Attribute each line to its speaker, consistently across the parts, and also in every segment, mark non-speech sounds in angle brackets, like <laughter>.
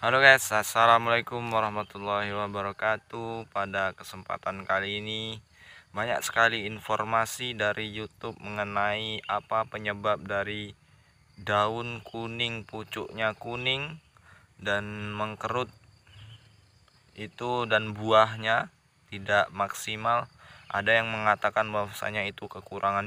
Speaker 1: Halo guys, assalamualaikum warahmatullahi wabarakatuh. Pada kesempatan kali ini, banyak sekali informasi dari YouTube mengenai apa penyebab dari daun kuning, pucuknya kuning, dan mengkerut itu, dan buahnya tidak maksimal. Ada yang mengatakan bahwasanya itu kekurangan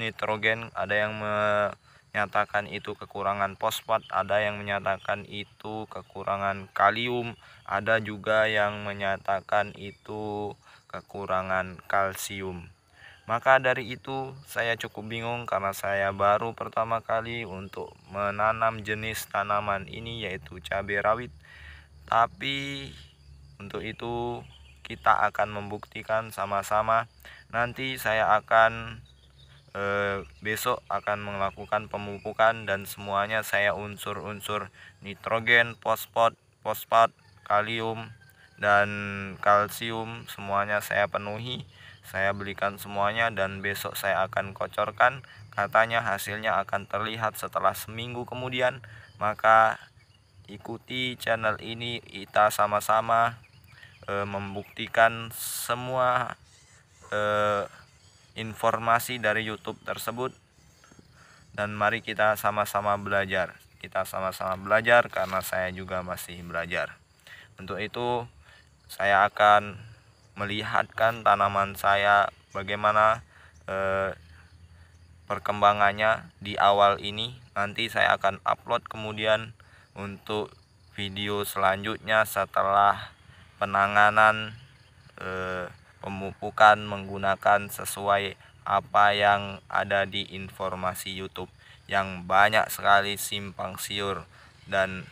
Speaker 1: nitrogen, ada yang... Me menyatakan itu kekurangan fosfat, ada yang menyatakan itu kekurangan kalium, ada juga yang menyatakan itu kekurangan kalsium. Maka dari itu saya cukup bingung karena saya baru pertama kali untuk menanam jenis tanaman ini yaitu cabai rawit. Tapi untuk itu kita akan membuktikan sama-sama. Nanti saya akan Eh, besok akan melakukan pemupukan dan semuanya saya unsur-unsur nitrogen, fosfat, fosfat, kalium dan kalsium semuanya saya penuhi. Saya belikan semuanya dan besok saya akan kocorkan. Katanya hasilnya akan terlihat setelah seminggu kemudian. Maka ikuti channel ini kita sama-sama e, membuktikan semua e, informasi dari YouTube tersebut dan mari kita sama-sama belajar. Kita sama-sama belajar karena saya juga masih belajar. Untuk itu saya akan melihatkan tanaman saya bagaimana eh, perkembangannya di awal ini. Nanti saya akan upload kemudian untuk video selanjutnya setelah penanganan eh, pemupukan menggunakan sesuai apa yang ada di informasi YouTube yang banyak sekali simpang siur dan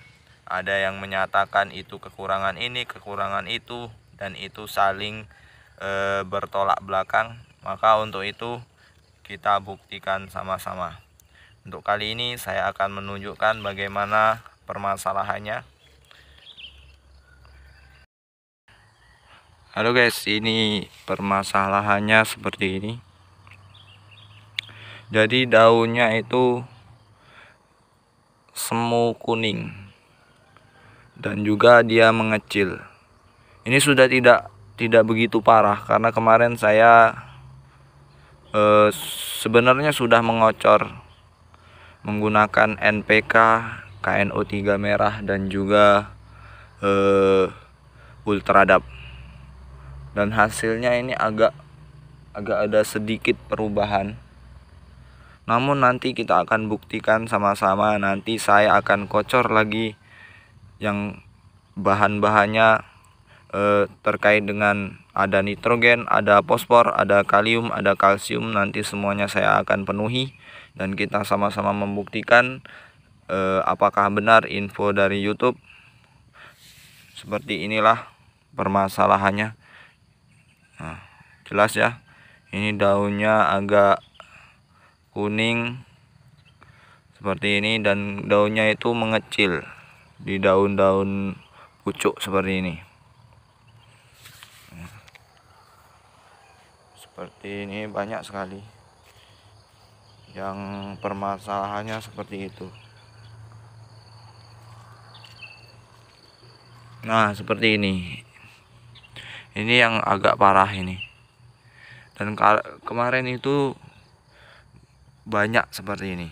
Speaker 1: ada yang menyatakan itu kekurangan ini, kekurangan itu dan itu saling e, bertolak belakang. Maka untuk itu kita buktikan sama-sama. Untuk kali ini saya akan menunjukkan bagaimana permasalahannya. Halo guys, ini permasalahannya seperti ini. Jadi daunnya itu semu kuning dan juga dia mengecil. Ini sudah tidak tidak begitu parah karena kemarin saya e, sebenarnya sudah mengocor menggunakan NPK, KNO3 merah dan juga e, ultradap dan hasilnya ini agak agak ada sedikit perubahan namun nanti kita akan buktikan sama-sama nanti saya akan kocor lagi yang bahan-bahannya eh, terkait dengan ada nitrogen, ada fosfor, ada kalium, ada kalsium nanti semuanya saya akan penuhi dan kita sama-sama membuktikan eh, apakah benar info dari YouTube seperti inilah permasalahannya nah, jelas ya ini daunnya agak kuning seperti ini dan daunnya itu mengecil di daun-daun pucuk seperti ini nah, seperti ini banyak sekali yang permasalahannya seperti itu nah seperti ini ini yang agak parah ini dan kemarin itu banyak seperti ini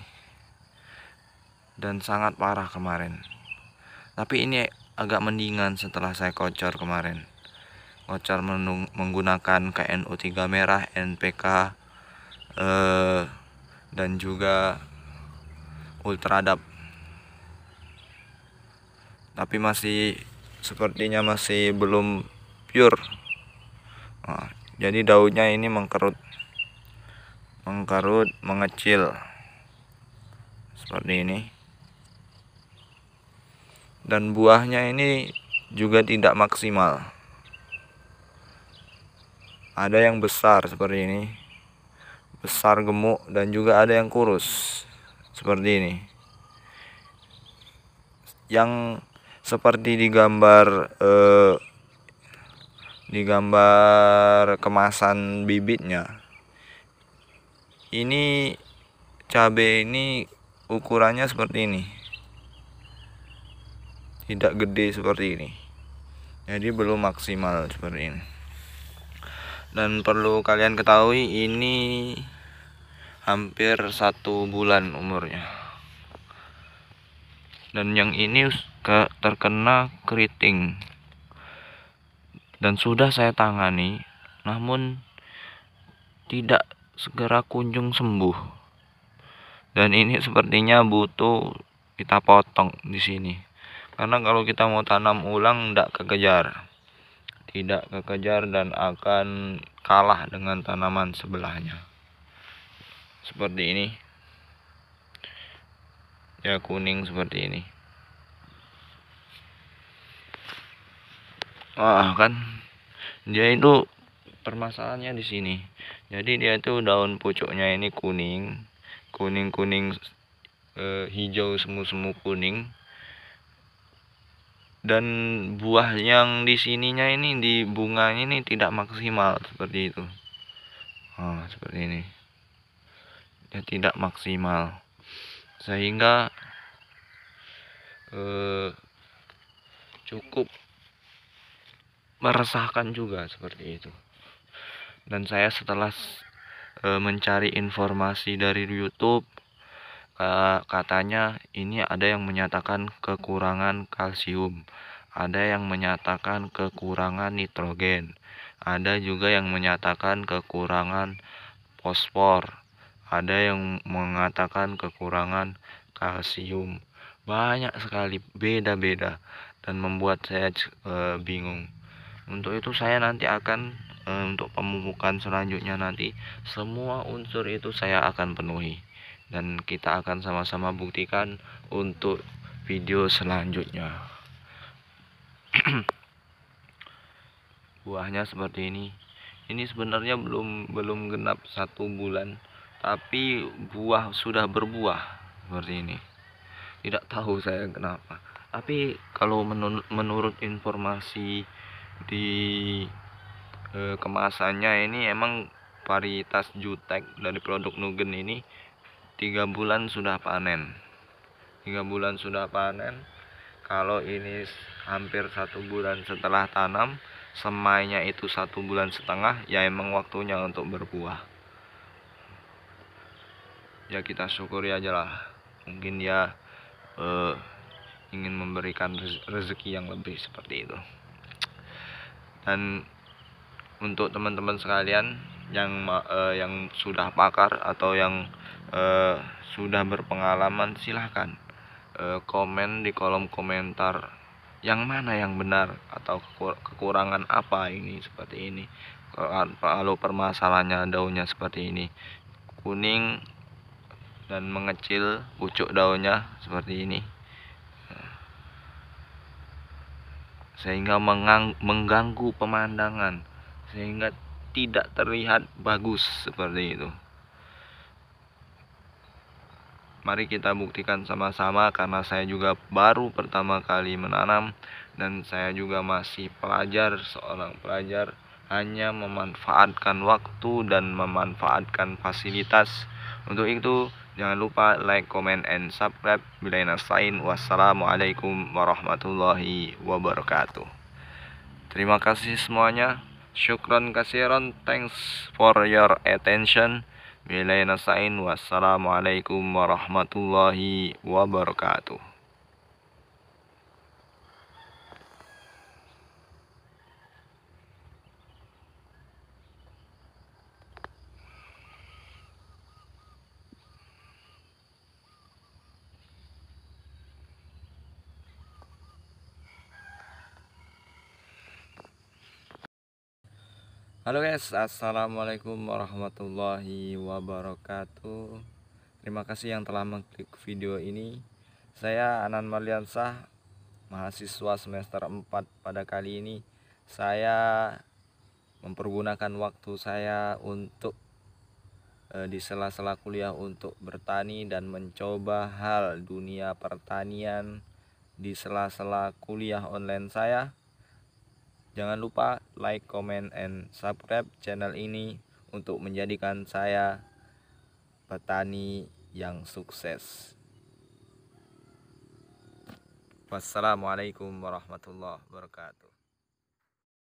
Speaker 1: dan sangat parah kemarin tapi ini agak mendingan setelah saya kocor kemarin kocor menggunakan kno 3 merah NPK eh, dan juga ultradap tapi masih sepertinya masih belum pure nah, jadi daunnya ini mengkerut mengkerut mengecil seperti ini dan buahnya ini juga tidak maksimal ada yang besar seperti ini besar gemuk dan juga ada yang kurus seperti ini yang seperti di gambar eh, di gambar kemasan bibitnya ini cabe ini ukurannya seperti ini tidak gede seperti ini jadi belum maksimal seperti ini dan perlu kalian ketahui ini hampir satu bulan umurnya dan yang ini terkena keriting dan sudah saya tangani, namun tidak segera kunjung sembuh. Dan ini sepertinya butuh kita potong di sini. Karena kalau kita mau tanam ulang tidak kekejar. Tidak kekejar dan akan kalah dengan tanaman sebelahnya. Seperti ini. Ya kuning seperti ini. wah kan dia itu permasalahannya di sini jadi dia itu daun pucuknya ini kuning kuning kuning eh, hijau semu semu kuning dan buah yang di sininya ini di bunganya ini tidak maksimal seperti itu oh, seperti ini dia tidak maksimal sehingga eh, cukup meresahkan juga seperti itu dan saya setelah e, mencari informasi dari YouTube e, katanya ini ada yang menyatakan kekurangan kalsium ada yang menyatakan kekurangan nitrogen ada juga yang menyatakan kekurangan fosfor ada yang mengatakan kekurangan kalsium banyak sekali beda-beda dan membuat saya e, bingung untuk itu saya nanti akan eh, untuk pemupukan selanjutnya nanti semua unsur itu saya akan penuhi dan kita akan sama-sama buktikan untuk video selanjutnya <clears throat> buahnya seperti ini ini sebenarnya belum belum genap satu bulan tapi buah sudah berbuah seperti ini tidak tahu saya kenapa tapi kalau menur menurut informasi di e, kemasannya ini emang varietas jutek dari produk nugen ini tiga bulan sudah panen tiga bulan sudah panen kalau ini hampir satu bulan setelah tanam semainya itu satu bulan setengah ya emang waktunya untuk berbuah ya kita syukuri aja lah mungkin dia e, ingin memberikan rezeki yang lebih seperti itu dan untuk teman-teman sekalian yang uh, yang sudah pakar atau yang uh, sudah berpengalaman silahkan uh, komen di kolom komentar yang mana yang benar atau kekurangan apa ini seperti ini kalau permasalahannya daunnya seperti ini kuning dan mengecil pucuk daunnya seperti ini sehingga mengganggu pemandangan sehingga tidak terlihat bagus seperti itu mari kita buktikan sama-sama karena saya juga baru pertama kali menanam dan saya juga masih pelajar seorang pelajar hanya memanfaatkan waktu dan memanfaatkan fasilitas untuk itu Jangan lupa like, comment, and subscribe. Bila nasain, wassalamualaikum warahmatullahi wabarakatuh. Terima kasih semuanya. Syukron kasiron. Thanks for your attention. Bila nasain, wassalamualaikum warahmatullahi wabarakatuh. Halo guys, assalamualaikum warahmatullahi wabarakatuh. Terima kasih yang telah mengklik video ini. Saya Anan Marliansah, mahasiswa semester 4 pada kali ini. Saya mempergunakan waktu saya untuk e, di sela-sela kuliah untuk bertani dan mencoba hal dunia pertanian di sela-sela kuliah online saya Jangan lupa like, comment, and subscribe channel ini untuk menjadikan saya petani yang sukses. Wassalamualaikum warahmatullahi wabarakatuh.